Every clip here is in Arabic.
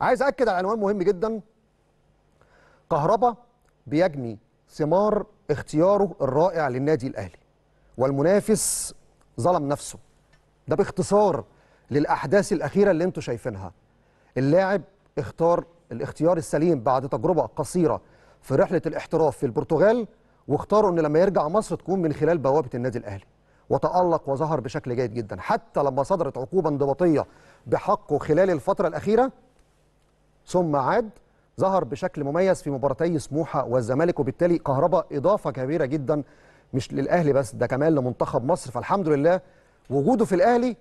عايز أكد على عنوان مهم جدا كهربا بيجني ثمار اختياره الرائع للنادي الأهلي والمنافس ظلم نفسه ده باختصار للأحداث الأخيرة اللي انتوا شايفينها اللاعب اختار الاختيار السليم بعد تجربة قصيرة في رحلة الاحتراف في البرتغال واختاروا ان لما يرجع مصر تكون من خلال بوابه النادي الاهلي وتالق وظهر بشكل جيد جدا حتى لما صدرت عقوبه انضباطيه بحقه خلال الفتره الاخيره ثم عاد ظهر بشكل مميز في مباراتي سموحه والزمالك وبالتالي كهربا اضافه كبيره جدا مش للاهلي بس ده كمان لمنتخب مصر فالحمد لله وجوده في الاهلي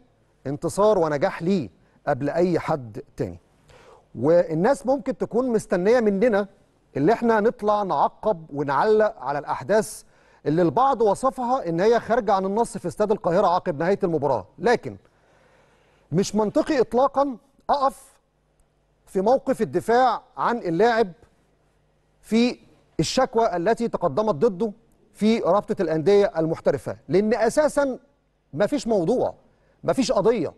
انتصار ونجاح ليه قبل اي حد تاني والناس ممكن تكون مستنيه مننا اللي احنا نطلع نعقب ونعلق على الاحداث اللي البعض وصفها ان هي خارجه عن النص في استاد القاهره عقب نهايه المباراه لكن مش منطقي اطلاقا اقف في موقف الدفاع عن اللاعب في الشكوى التي تقدمت ضده في رابطه الانديه المحترفه لان اساسا ما فيش موضوع ما فيش قضيه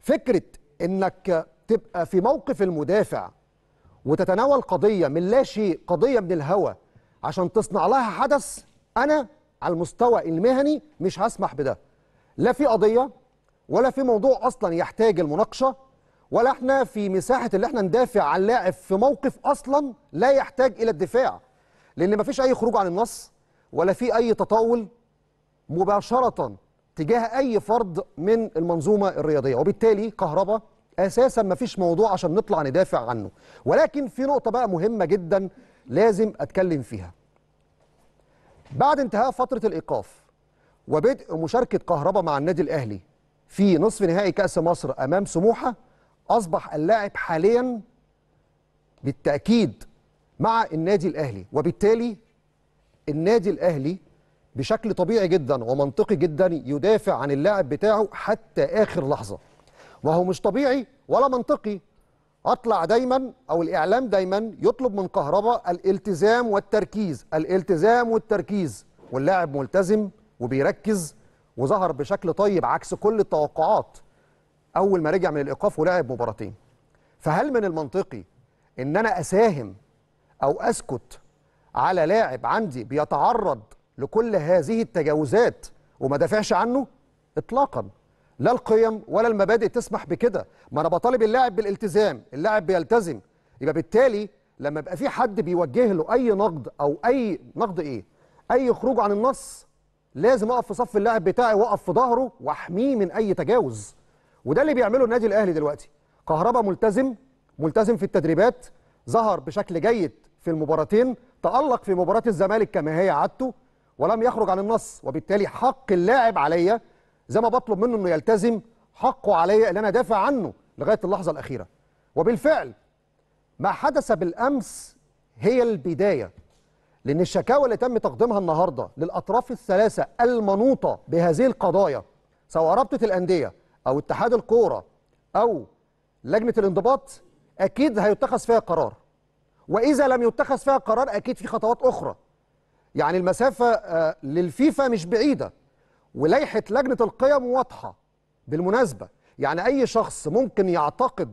فكره انك تبقى في موقف المدافع وتتناول قضيه من لا شيء قضيه من الهوى عشان تصنع لها حدث انا على المستوى المهني مش هسمح بده لا في قضيه ولا في موضوع اصلا يحتاج المناقشه ولا احنا في مساحه اللي احنا ندافع عن لاعب في موقف اصلا لا يحتاج الى الدفاع لان ما فيش اي خروج عن النص ولا في اي تطاول مباشره تجاه اي فرد من المنظومه الرياضيه وبالتالي كهربا اساسا ما فيش موضوع عشان نطلع ندافع عنه ولكن في نقطه بقى مهمه جدا لازم اتكلم فيها بعد انتهاء فتره الايقاف وبدء مشاركه كهربا مع النادي الاهلي في نصف نهائي كاس مصر امام سموحه اصبح اللاعب حاليا بالتاكيد مع النادي الاهلي وبالتالي النادي الاهلي بشكل طبيعي جدا ومنطقي جدا يدافع عن اللاعب بتاعه حتى اخر لحظه وهو مش طبيعي ولا منطقي اطلع دايما او الاعلام دايما يطلب من كهرباء الالتزام والتركيز الالتزام والتركيز واللاعب ملتزم وبيركز وظهر بشكل طيب عكس كل التوقعات اول ما رجع من الايقاف ولعب مباراتين فهل من المنطقي ان انا اساهم او اسكت على لاعب عندي بيتعرض لكل هذه التجاوزات وما دافعش عنه اطلاقا لا القيم ولا المبادئ تسمح بكده ما انا بطالب اللاعب بالالتزام اللاعب بيلتزم يبقى بالتالي لما يبقى في حد بيوجه له اي نقد او اي نقد ايه اي خروج عن النص لازم اقف في صف اللاعب بتاعي واقف في ظهره واحميه من اي تجاوز وده اللي بيعمله النادي الاهلي دلوقتي كهربا ملتزم ملتزم في التدريبات ظهر بشكل جيد في المباراتين تالق في مباراه الزمالك كما هي عادته ولم يخرج عن النص وبالتالي حق اللاعب عليا زي ما بطلب منه انه يلتزم حقه عليا ان انا دافع عنه لغايه اللحظه الاخيره وبالفعل ما حدث بالامس هي البدايه لان الشكاوى اللي تم تقديمها النهارده للاطراف الثلاثه المنوطه بهذه القضايا سواء رابطه الانديه او اتحاد الكوره او لجنه الانضباط اكيد هيتخذ فيها قرار واذا لم يتخذ فيها قرار اكيد في خطوات اخرى يعني المسافه آه، للفيفا مش بعيده ولائحه لجنه القيم واضحه بالمناسبه يعني اي شخص ممكن يعتقد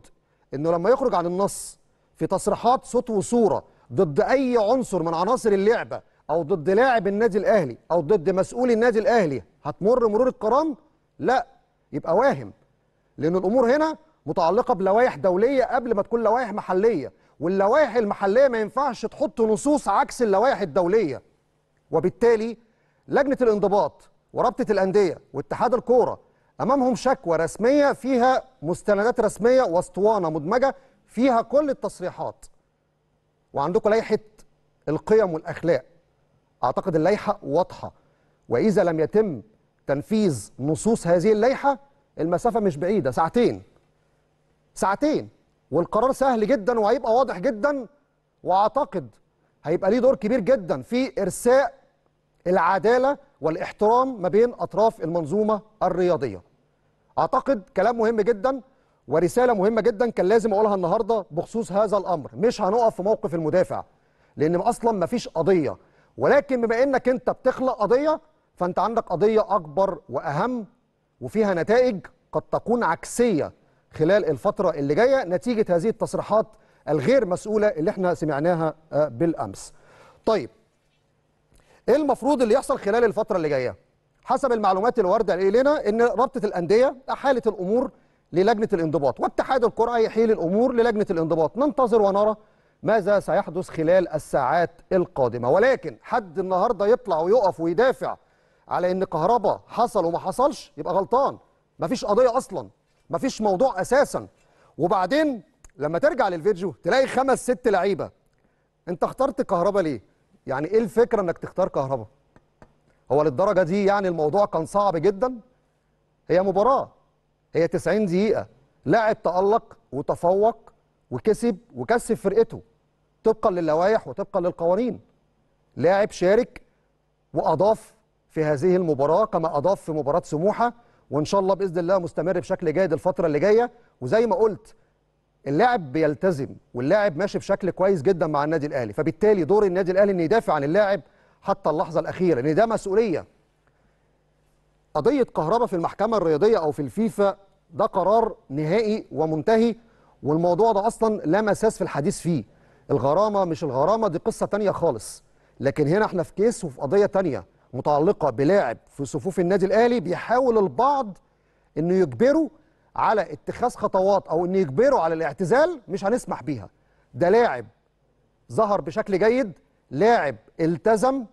انه لما يخرج عن النص في تصريحات صوت وصوره ضد اي عنصر من عناصر اللعبه او ضد لاعب النادي الاهلي او ضد مسؤول النادي الاهلي هتمر مرور الكرام لا يبقى واهم لان الامور هنا متعلقه بلوائح دوليه قبل ما تكون لوائح محليه واللوائح المحليه ما ينفعش تحط نصوص عكس اللوائح الدوليه وبالتالي لجنه الانضباط ورابطه الانديه واتحاد الكوره امامهم شكوى رسميه فيها مستندات رسميه واسطوانه مدمجه فيها كل التصريحات وعندكم لائحه القيم والاخلاق اعتقد اللائحه واضحه واذا لم يتم تنفيذ نصوص هذه اللائحة المسافة مش بعيدة ساعتين ساعتين والقرار سهل جدا وهيبقى واضح جدا واعتقد هيبقى ليه دور كبير جدا في ارساء العداله والاحترام ما بين اطراف المنظومه الرياضيه. اعتقد كلام مهم جدا ورساله مهمه جدا كان لازم اقولها النهارده بخصوص هذا الامر، مش هنقف في موقف المدافع لان اصلا مفيش قضيه، ولكن بما انك انت بتخلق قضيه فأنت عندك قضية أكبر وأهم وفيها نتائج قد تكون عكسية خلال الفترة اللي جاية نتيجة هذه التصريحات الغير مسؤولة اللي احنا سمعناها آه، بالأمس طيب ايه المفروض اللي يحصل خلال الفترة اللي جاية حسب المعلومات اللي واردة لنا ان رابطة الأندية أحالت الأمور للجنة الانضباط واتحاد الكرة هيحيل الأمور للجنة الانضباط ننتظر ونرى ماذا سيحدث خلال الساعات القادمة ولكن حد النهاردة يطلع ويقف ويدافع على ان كهربا حصل وما حصلش يبقى غلطان مفيش قضيه اصلا مفيش موضوع اساسا وبعدين لما ترجع للفيديو تلاقي خمس ست لعيبه انت اخترت كهربا ليه يعني ايه الفكره انك تختار كهربا هو للدرجه دي يعني الموضوع كان صعب جدا هي مباراه هي 90 دقيقه لاعب تالق وتفوق وكسب وكسب فرقته طبقا للوائح وطبقا للقوانين لاعب شارك واضاف في هذه المباراه كما اضاف في مباراه سموحه وان شاء الله باذن الله مستمر بشكل جيد الفتره اللي جايه وزي ما قلت اللاعب بيلتزم واللاعب ماشي بشكل كويس جدا مع النادي الاهلي فبالتالي دور النادي الاهلي انه يدافع عن اللاعب حتى اللحظه الاخيره لان ده مسؤوليه قضيه كهربا في المحكمه الرياضيه او في الفيفا ده قرار نهائي ومنتهي والموضوع ده اصلا لا مساس في الحديث فيه الغرامه مش الغرامه دي قصه تانية خالص لكن هنا احنا في كيس وفي قضيه تانية متعلقه بلاعب في صفوف النادي الاهلي بيحاول البعض انه يجبره على اتخاذ خطوات او انه يجبره على الاعتزال مش هنسمح بيها ده لاعب ظهر بشكل جيد لاعب التزم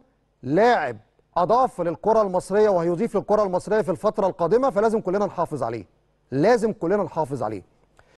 لاعب اضاف للكره المصريه وهيضيف للكره المصريه في الفتره القادمه فلازم كلنا نحافظ عليه لازم كلنا نحافظ عليه